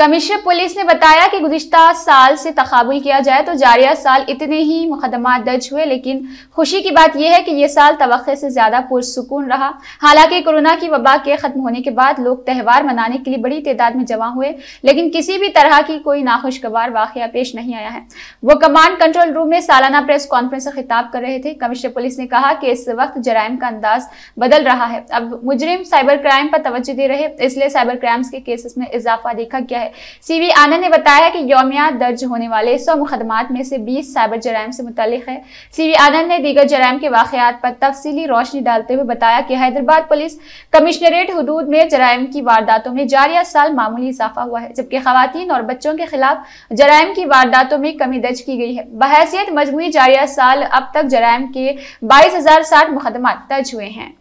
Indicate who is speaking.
Speaker 1: commissioner police ने बताया कि गुजशत साल से तकबुल किया जाए तो जारिया साल इतने ही मुकदमा दर्ज हुए लेकिन खुशी की बात यह है कि यह साल तो से ज़्यादा पुरसकून रहा हालांकि कोरोना की वबा के ख़त्म होने के बाद लोग त्यौहार मनाने के लिए बड़ी तादाद में जमा हुए लेकिन किसी भी तरह की कोई नाखुशगवार वाक़ पेश नहीं आया है वो कमांड कंट्रोल रूम में सालाना प्रेस कॉन्फ्रेंस से खिताब कर रहे थे कमिश्नर पुलिस ने कहा कि इस वक्त जराइम का अंदाज बदल रहा है अब मुजरिम साइबर क्राइम पर तोज्जो दे रहे इसलिए साइबर क्राइम्स के केसेस में इजाफा देखा गया है सी आनंद ने बताया कि योमिया दर्ज होने वाले सौ मुकदमा में से बीस साइबर जराइम से मुतल है सी आनंद ने दीगर जराइम के वाकत पर तफसली रोशनी डालते हुए बताया कि हैदराबाद पुलिस कमिश्नरेट हदूद में जराइम की वारदातों में जारिया साल मामूली इजाफा हुआ है जबकि खातन और बच्चों के खिलाफ जराइम की वारदातों में कमी दर्ज की गई है बहसीत मजमू जारिया साल अब तक जराइम के बाईस हजार साठ मुकदमा दर्ज हुए हैं